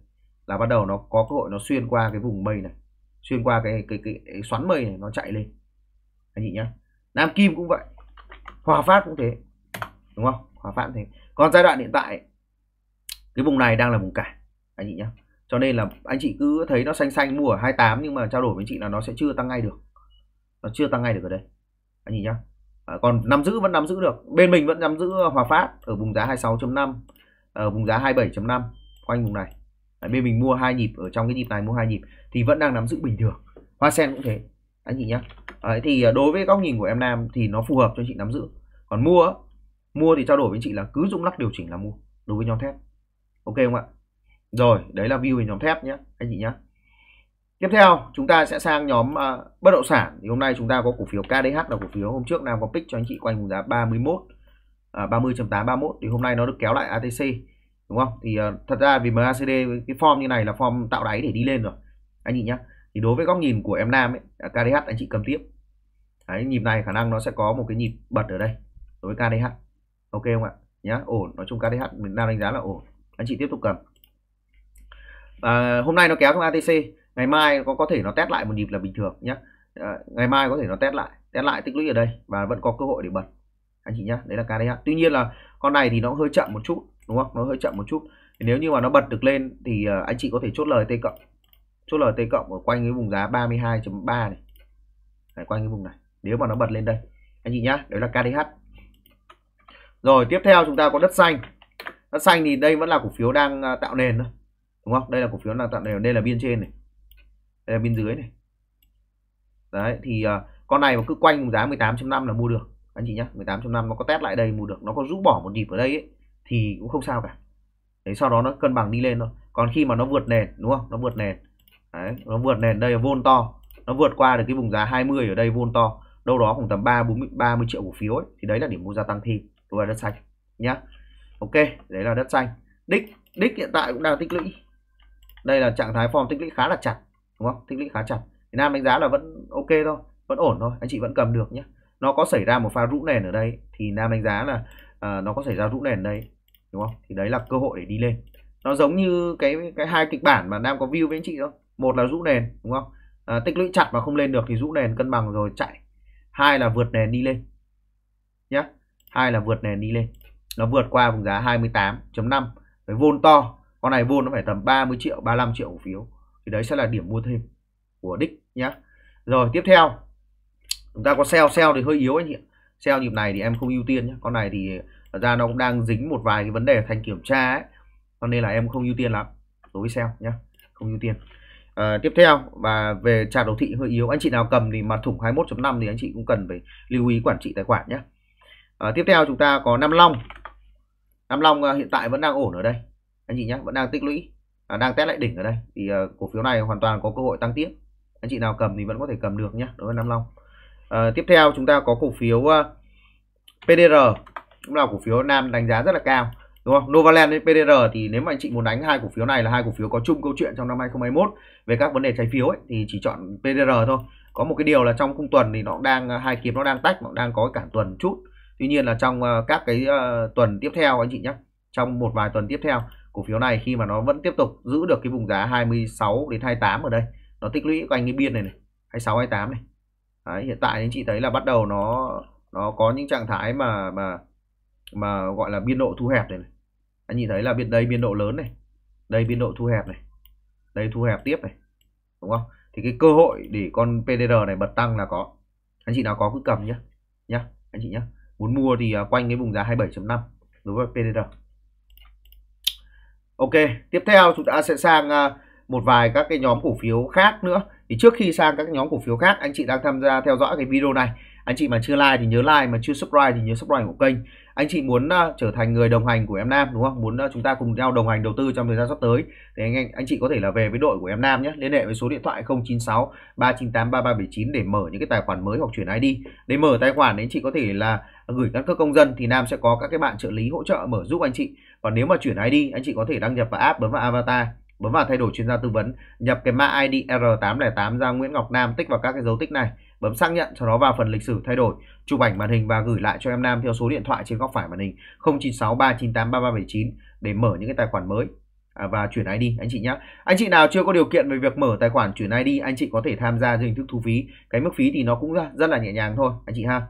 là bắt đầu nó có cơ hội nó xuyên qua cái vùng mây này xuyên qua cái cái cái, cái xoắn mây này nó chạy lên anh chị nhá nam kim cũng vậy hòa phát cũng thế đúng không hòa phát cũng thế còn giai đoạn hiện tại cái vùng này đang là vùng cản anh chị nhá cho nên là anh chị cứ thấy nó xanh xanh mua ở 28 nhưng mà trao đổi với chị là nó sẽ chưa tăng ngay được nó chưa tăng ngay được ở đây anh nhìn nhá à, còn nắm giữ vẫn nắm giữ được bên mình vẫn nắm giữ Hòa Phát ở vùng giá 26.5 ở ờ, vùng giá 27.5 quanh vùng này à, bên mình mua hai nhịp ở trong cái nhịp này mua hai nhịp thì vẫn đang nắm giữ bình thường Hoa Sen cũng thế anh chị nhá à, thì đối với góc nhìn của em Nam thì nó phù hợp cho chị nắm giữ còn mua mua thì trao đổi với chị là cứ dũng lắc điều chỉnh là mua đối với nhóm thép ok không ạ rồi, đấy là view về nhóm thép nhé anh chị nhé. Tiếp theo, chúng ta sẽ sang nhóm uh, bất động sản. Thì hôm nay chúng ta có cổ phiếu KDH là cổ phiếu hôm trước Nam có pick cho anh chị quanh vùng giá 31 à, 30.8 31 thì hôm nay nó được kéo lại ATC đúng không? Thì uh, thật ra vì MACD cái form như này là form tạo đáy để đi lên rồi. Anh chị nhá. Thì đối với góc nhìn của em Nam ấy, à, KDH anh chị cầm tiếp. Đấy, nhịp này khả năng nó sẽ có một cái nhịp bật ở đây đối với KDH. Ok không ạ? Nhá, ổn, nói chung KDH mình đang đánh giá là ổn. Anh chị tiếp tục cầm à, hôm nay nó kéo trong ATC ngày mai có có thể nó test lại một nhịp là bình thường nhé à, ờ, ngày mai có thể nó test lại test lại tích lũy ở đây và vẫn có cơ hội để bật anh chị nhé đấy là KDH tuy nhiên là con này thì nó hơi chậm một chút đúng không nó hơi chậm một chút thì nếu như mà nó bật được lên thì ờ, anh chị có thể chốt lời T cộng chốt lời T cộng ở quanh cái vùng giá 32.3 này phải quanh cái vùng này nếu mà nó bật lên đây anh chị nhá đấy là KDH rồi tiếp theo chúng ta có đất xanh đất xanh thì đây vẫn là cổ phiếu đang tạo nền thôi đúng không đây là cổ phiếu đang tạo này đây là biên trên này đây là biên dưới này đấy thì uh, con này mà cứ quanh vùng giá 18.5 là mua được anh chị nhé 18.5 nó có test lại đây mua được nó có rút bỏ một nhịp ở đây ấy, thì cũng không sao cả đấy sau đó nó cân bằng đi lên thôi còn khi mà nó vượt nền đúng không nó vượt nền đấy nó vượt nền đây là vôn to nó vượt qua được cái vùng giá 20 ở đây vol to đâu đó khoảng tầm 3 40 30 triệu cổ phiếu ấy thì đấy là điểm mua gia tăng thêm tôi là đất xanh nhá ok đấy là đất xanh đích đích hiện tại cũng đang tích lũy đây là trạng thái form tích lũy khá là chặt đúng không tích lũy khá chặt Việt Nam đánh giá là vẫn ok thôi vẫn ổn thôi anh chị vẫn cầm được nhé nó có xảy ra một pha rũ nền ở đây thì Nam đánh giá là uh, nó có xảy ra rũ nền đây đúng không thì đấy là cơ hội để đi lên nó giống như cái cái hai kịch bản mà Nam có view với anh chị đó một là rũ nền đúng không à, tích lũy chặt mà không lên được thì rũ nền cân bằng rồi chạy hai là vượt nền đi lên nhé hai là vượt nền đi lên nó vượt qua vùng giá 28.5 với vôn to con này vôn nó phải tầm 30 triệu 35 triệu cổ phiếu thì đấy sẽ là điểm mua thêm của đích nhé rồi tiếp theo chúng ta có sell sell thì hơi yếu anh chị sell nhịp này thì em không ưu tiên nhé con này thì ra nó cũng đang dính một vài cái vấn đề thành kiểm tra ấy cho nên là em không ưu tiên lắm đối với sell nhé không ưu tiên à, tiếp theo và về trà đồ thị hơi yếu anh chị nào cầm thì mặt thủng 21.5 thì anh chị cũng cần phải lưu ý quản trị tài khoản nhé à, ờ, tiếp theo chúng ta có Nam Long Nam Long ờ, hiện tại vẫn đang ổn ở đây anh chị nhé vẫn đang tích lũy à, đang test lại đỉnh ở đây thì uh, cổ phiếu này hoàn toàn có cơ hội tăng tiếp anh chị nào cầm thì vẫn có thể cầm được nhé đối với Nam Long à, tiếp theo chúng ta có cổ phiếu uh, ờ, PDR cũng là cổ phiếu Nam đánh giá rất là cao đúng không Novaland với PDR thì nếu mà anh chị muốn đánh hai cổ phiếu này là hai cổ phiếu có chung câu chuyện trong năm 2021 về các vấn đề trái phiếu ấy, thì chỉ chọn PDR thôi có một cái điều là trong khung tuần thì nó đang hai kiếm nó đang tách nó đang có cả tuần chút tuy nhiên là trong các cái uh, tuần tiếp theo anh chị nhé trong một vài tuần tiếp theo cổ phiếu này khi mà nó vẫn tiếp tục giữ được cái vùng giá 26 đến 28 ở đây nó tích lũy quanh cái biên này này 26 28 này Đấy, hiện tại anh chị thấy là bắt đầu nó nó có những trạng thái mà mà mà gọi là biên độ thu hẹp này, này. anh nhìn thấy là biên đây biên độ lớn này đây biên độ thu hẹp này đây thu hẹp tiếp này đúng không thì cái cơ hội để con PDR này bật tăng là có anh chị nào có cứ cầm nhé, nhá anh chị nhé, muốn mua thì à, quanh cái vùng giá 27.5 đối với PDR Ok, tiếp theo chúng ta sẽ sang à, một vài các cái nhóm cổ phiếu khác nữa. Thì trước khi sang các nhóm cổ phiếu khác, anh chị đang tham gia theo dõi cái video này. Anh chị mà chưa like thì nhớ like, mà chưa subscribe thì nhớ subscribe của kênh anh chị muốn uh, trở thành người đồng hành của em Nam đúng không? Muốn uh, chúng ta cùng nhau đồng hành đầu tư trong thời gian sắp tới thì anh, anh anh chị có thể là về với đội của em Nam nhé, liên hệ với số điện thoại 096 398 3379 để mở những cái tài khoản mới hoặc chuyển ID. Để mở tài khoản anh chị có thể là gửi căn cước công dân thì Nam sẽ có các cái bạn trợ lý hỗ trợ mở giúp anh chị. Còn nếu mà chuyển ID, anh chị có thể đăng nhập vào app bấm vào avatar bấm vào thay đổi chuyên gia tư vấn, nhập cái mã ID R808 ra Nguyễn Ngọc Nam tích vào các cái dấu tích này bấm xác nhận sau đó vào phần lịch sử thay đổi chụp ảnh màn hình và gửi lại cho em Nam theo số điện thoại trên góc phải màn hình 0963983379 để mở những cái tài khoản mới à, và chuyển ID anh chị nhé. Anh chị nào chưa có điều kiện về việc mở tài khoản chuyển ID anh chị có thể tham gia dưới hình thức thu phí. Cái mức phí thì nó cũng rất là nhẹ nhàng thôi anh chị ha.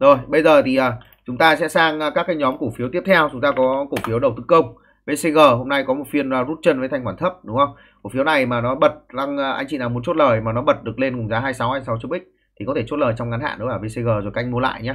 Rồi bây giờ thì à, chúng ta sẽ sang à, các cái nhóm cổ phiếu tiếp theo. Chúng ta có cổ phiếu đầu tư công. VCG hôm nay có một phiên rút chân với thanh khoản thấp đúng không? Cổ phiếu này mà nó bật đang à, anh chị nào muốn chốt lời mà nó bật được lên cùng giá 26 26 chục x thì có thể chốt lời trong ngắn hạn đúng là VCG rồi canh mua lại nhé.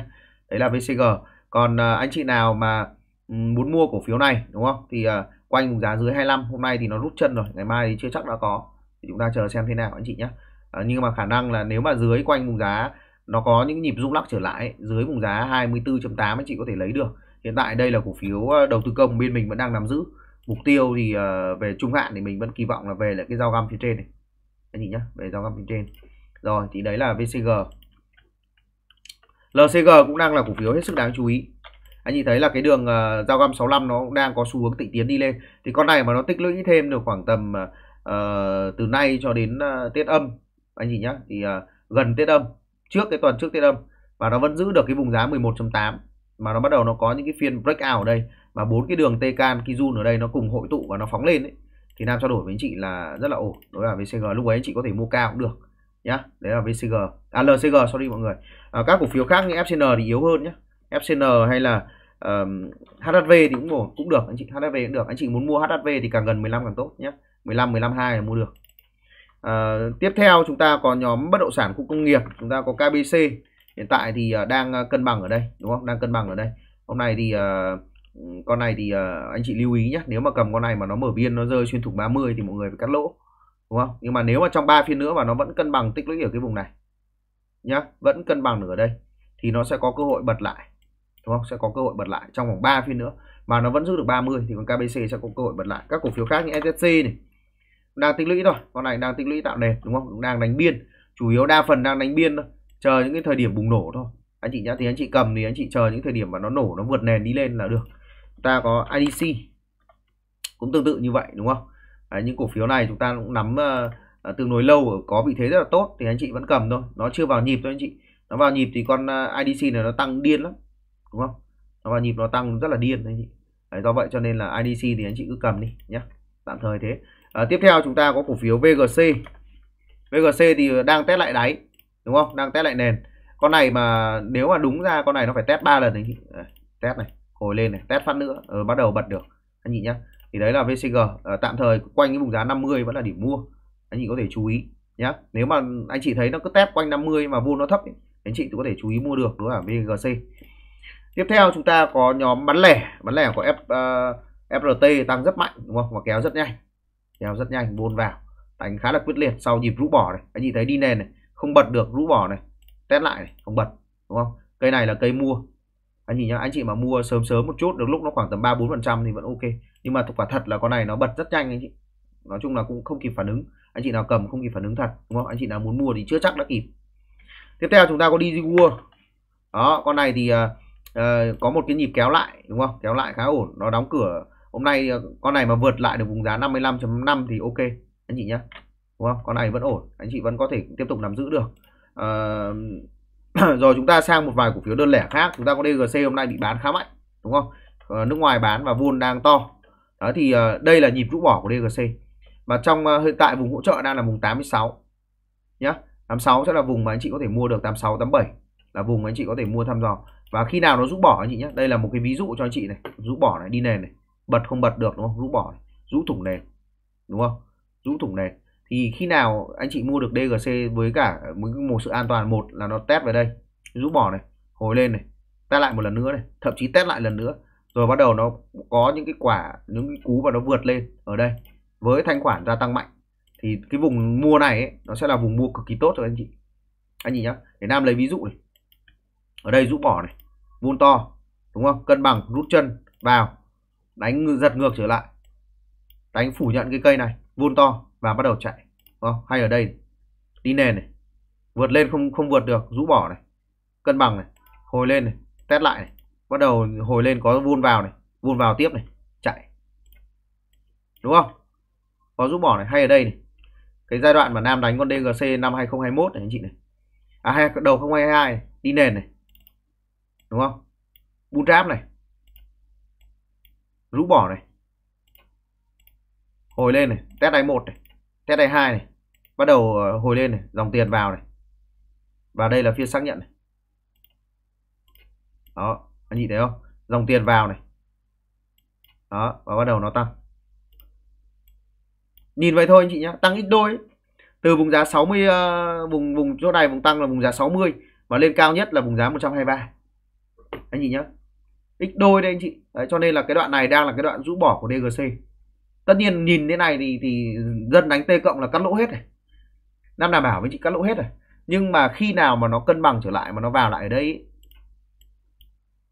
Đấy là VCG. Còn à, anh chị nào mà muốn mua cổ phiếu này đúng không? Thì à, quanh vùng giá dưới 25 hôm nay thì nó rút chân rồi ngày mai thì chưa chắc đã có thì chúng ta chờ xem thế nào anh chị nhé à, nhưng mà khả năng là nếu mà dưới quanh vùng giá nó có những nhịp rung lắc trở lại dưới vùng giá 24.8 anh chị có thể lấy được hiện tại đây là cổ phiếu ờ, đầu tư công bên mình vẫn đang nắm giữ mục tiêu thì ờ, về trung hạn thì mình vẫn kỳ vọng là về lại cái giao găm phía trên này anh gì nhá về giao găm phía trên rồi thì đấy là VCG LCG cũng đang là cổ phiếu hết sức đáng chú ý anh nhìn thấy là cái đường uh, ờ, dao găm 65 nó cũng đang có xu hướng tịnh tiến đi lên thì con này mà nó tích lũy thêm được khoảng tầm uh, từ nay cho đến uh, Tết âm anh nhìn nhá thì uh, gần Tết âm trước cái tuần trước Tết âm và nó vẫn giữ được cái vùng giá 11.8 mà nó bắt đầu nó có những cái phiên breakout ở đây mà bốn cái đường Tcan Kijun ở đây nó cùng hội tụ và nó phóng lên ấy, thì Nam trao đổi với anh chị là rất là ổn đối với VCG lúc ấy anh chị có thể mua cao cũng được nhá đấy là VCG à LCG sorry mọi người à, các cổ phiếu khác như FCN thì yếu hơn nhé, FCN hay là um, HHV thì cũng ổn cũng được anh chị HHV cũng được anh chị muốn mua HHV thì càng gần 15 càng tốt nhé 15 15 2 là mua được à, tiếp theo chúng ta có nhóm bất động sản khu công nghiệp chúng ta có KBC hiện tại thì ờ, đang ờ, cân bằng ở đây đúng không đang cân bằng ở đây hôm nay thì ờ, con này thì anh chị lưu ý nhé nếu mà cầm con này mà nó mở biên nó rơi xuyên thủng 30 thì mọi người phải cắt lỗ đúng không nhưng mà nếu mà trong 3 phiên nữa mà nó vẫn cân bằng tích lũy ở cái vùng này nhá vẫn cân bằng được ở đây thì nó sẽ có cơ hội bật lại đúng không sẽ có cơ hội bật lại trong vòng 3 phiên nữa mà nó vẫn giữ được 30 thì con KBC sẽ có cơ hội bật lại các cổ phiếu khác như SZC này đang tích lũy rồi con này đang tích lũy tạo nền đúng không đang đánh biên chủ yếu đa phần đang đánh biên thôi chờ những cái thời điểm bùng nổ thôi anh chị nhá thì anh chị cầm thì anh chị chờ những thời điểm mà nó nổ nó vượt nền đi lên là được ta có IDC cũng tương tự như vậy đúng không à, những cổ phiếu này chúng ta cũng nắm uh, tương đối lâu có vị thế rất là tốt thì anh chị vẫn cầm thôi nó chưa vào nhịp thôi anh chị nó vào nhịp thì con ờ, IDC này nó tăng điên lắm đúng không nó vào nhịp nó tăng rất là điên anh chị Đấy, do vậy cho nên là IDC thì anh chị cứ cầm đi nhé tạm thời thế à, tiếp theo chúng ta có cổ phiếu VGC VGC thì đang test lại đáy đúng không đang test lại nền con này mà nếu mà đúng ra con này nó phải test 3 lần anh chị test này hồi lên này test phát nữa ừ, bắt đầu bật được anh chị nhé thì đấy là VCG à, tạm thời quanh cái vùng giá 50 vẫn là điểm mua anh chị có thể chú ý nhé nếu mà anh chị thấy nó cứ test quanh 50 mà vuông nó thấp ấy, anh chị cũng có thể chú ý mua được đó là VGC tiếp theo chúng ta có nhóm bán lẻ bán lẻ của F, uh, ờ, FRT tăng rất mạnh đúng không và kéo rất nhanh kéo rất nhanh buôn vào đánh khá là quyết liệt sau nhịp rũ bỏ này anh chị thấy đi nền này không bật được rũ bỏ này test lại này, không bật đúng không cây này là cây mua anh chị nhá anh chị mà mua sớm sớm một chút được lúc nó khoảng tầm ba bốn phần trăm thì vẫn ok nhưng mà quả thật là con này nó bật rất nhanh anh chị nói chung là cũng không kịp phản ứng anh chị nào cầm không kịp phản ứng thật đúng không anh chị nào muốn mua thì chưa chắc đã kịp tiếp theo chúng ta có đi World đó con này thì uh, có một cái nhịp kéo lại đúng không kéo lại khá ổn nó đóng cửa hôm nay à, con này mà vượt lại được vùng giá 55.5 thì ok anh chị nhá đúng không con này vẫn ổn anh chị vẫn có thể tiếp tục nắm giữ được à, rồi chúng ta sang một vài cổ phiếu đơn lẻ khác chúng ta có DGC hôm nay bị bán khá mạnh đúng không à, nước ngoài bán và vôn đang to đó thì à, đây là nhịp rũ bỏ của DGC và trong hiện tại vùng hỗ trợ đang là vùng 86 nhá 86 sẽ là vùng mà anh chị có thể mua được 86 87 là vùng anh chị có thể mua thăm dò và khi nào nó rũ bỏ anh chị nhé đây là một cái ví dụ cho anh chị này rũ bỏ này đi nền này bật không bật được đúng không rũ bỏ này. rũ thủng nền đúng không rũ thủng nền thì khi nào anh chị mua được DGC với cả một sự an toàn một là nó test về đây rút bỏ này hồi lên này test lại một lần nữa này thậm chí test lại lần nữa rồi bắt đầu nó có những cái quả những cái cú và nó vượt lên ở đây với thanh khoản gia tăng mạnh thì cái vùng mua này ấy, nó sẽ là vùng mua cực kỳ tốt cho anh chị anh chị nhá để nam lấy ví dụ này ở đây rút bỏ này vun to đúng không cân bằng rút chân vào đánh giật ngược trở lại đánh phủ nhận cái cây này vun to và bắt đầu chạy không? Vâng, hay ở đây đi nền này vượt lên không không vượt được rũ bỏ này cân bằng này hồi lên này test lại này bắt đầu hồi lên có vun vào này vun vào tiếp này chạy đúng không có rũ bỏ này hay ở đây này cái giai đoạn mà nam đánh con DGC năm 2021 này anh chị này à hay đầu 2022 này. đi nền này đúng không bun tráp này rũ bỏ này hồi lên này test đáy một này test đáy hai này bắt đầu ờ, hồi lên này dòng tiền vào này và đây là phiên xác nhận này đó anh nhìn thấy không dòng tiền vào này đó và bắt đầu nó tăng nhìn vậy thôi anh chị nhé tăng ít đôi từ vùng giá 60 uh, ờ, vùng vùng chỗ này vùng tăng là vùng giá 60 và lên cao nhất là vùng giá 123 anh chị nhé ít đôi đây anh chị đấy, cho nên là cái đoạn này đang là cái đoạn rũ bỏ của DGC tất nhiên nhìn thế này thì thì dân đánh T cộng là cắt lỗ hết này năm đảm bảo với chị cắt lỗ hết rồi nhưng mà khi nào mà nó cân bằng trở lại mà nó vào lại ở đây ý,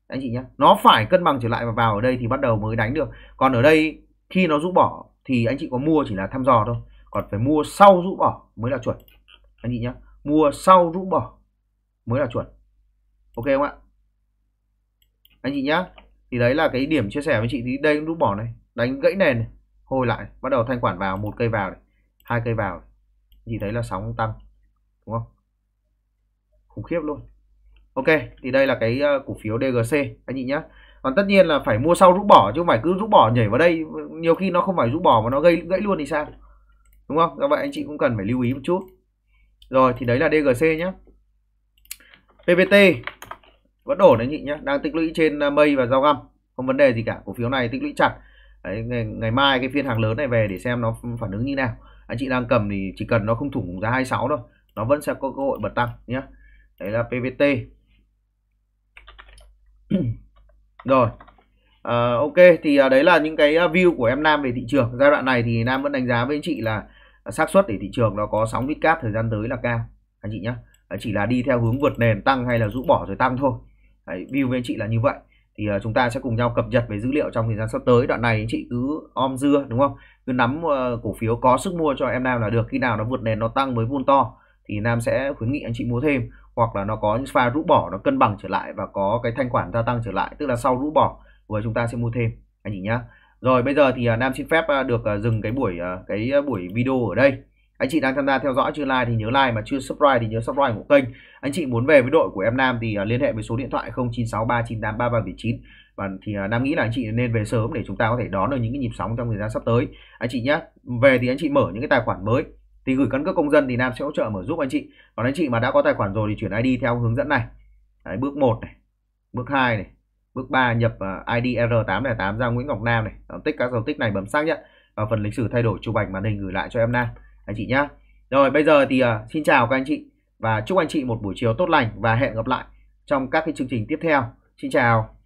anh chị nhé nó phải cân bằng trở lại và vào ở đây thì bắt đầu mới đánh được còn ở đây khi nó rũ bỏ thì anh chị có mua chỉ là thăm dò thôi còn phải mua sau rũ bỏ mới là chuẩn anh chị nhé mua sau rũ bỏ mới là chuẩn ok không ạ anh chị nhé, thì đấy là cái điểm chia sẻ với chị thì đây cũng rũ bỏ này đánh gãy nền này. hồi lại bắt đầu thanh khoản vào một cây vào này hai cây vào này nhìn thấy là sóng tăng đúng không khủng khiếp luôn ok thì đây là cái ờ, cổ phiếu DGC anh chị nhé còn tất nhiên là phải mua sau rút bỏ chứ không phải cứ rút bỏ nhảy vào đây nhiều khi nó không phải rút bỏ mà nó gây gãy luôn thì sao đúng không do vậy anh chị cũng cần phải lưu ý một chút rồi thì đấy là DGC nhé PVT vẫn ổn anh chị nhé đang tích lũy trên ờ, mây và dao găm không vấn đề gì cả cổ phiếu này tích lũy chặt đấy, ngày, ngày mai cái phiên hàng lớn này về để xem nó phản ứng như nào anh chị đang cầm thì chỉ cần nó không thủng giá 26 thôi nó vẫn sẽ có cơ hội bật tăng nhé đấy là PVT rồi à, ok thì à, đấy là những cái à, view của em Nam về thị trường giai đoạn này thì Nam vẫn đánh giá với anh chị là xác suất để thị trường nó có sóng bitcap thời gian tới là cao anh chị nhé chỉ là đi theo hướng vượt nền tăng hay là rũ bỏ rồi tăng thôi đấy, view với anh chị là như vậy thì uh, chúng ta sẽ cùng nhau cập nhật về dữ liệu trong thời gian sắp tới đoạn này anh chị cứ om dưa đúng không cứ nắm uh, cổ phiếu có sức mua cho em nam là được khi nào nó vượt nền nó tăng mới vun to thì nam sẽ khuyến nghị anh chị mua thêm hoặc là nó có những pha rũ bỏ nó cân bằng trở lại và có cái thanh khoản gia tăng trở lại tức là sau rũ bỏ rồi chúng ta sẽ mua thêm anh chị nhá rồi bây giờ thì ờ, nam xin phép được dừng cái buổi cái buổi video ở đây anh chị đang tham gia theo dõi chưa like thì nhớ like mà chưa subscribe thì nhớ subscribe của kênh anh chị muốn về với đội của em Nam thì à, liên hệ với số điện thoại 0963983379 và thì à, Nam nghĩ là anh chị nên về sớm để chúng ta có thể đón được những cái nhịp sóng trong thời gian sắp tới anh chị nhé về thì anh chị mở những cái tài khoản mới thì gửi căn cước công dân thì Nam sẽ hỗ trợ mở giúp anh chị còn anh chị mà đã có tài khoản rồi thì chuyển ID theo hướng dẫn này Đấy, bước 1 này bước 2 này bước 3 nhập à, ID r tám ra Nguyễn Ngọc Nam này tích các dấu tích này bấm xác nhận và phần lịch sử thay đổi chụp ảnh màn hình gửi lại cho em Nam anh chị nhé. rồi bây giờ thì uh, xin chào các anh chị và chúc anh chị một buổi chiều tốt lành và hẹn gặp lại trong các cái chương trình tiếp theo xin chào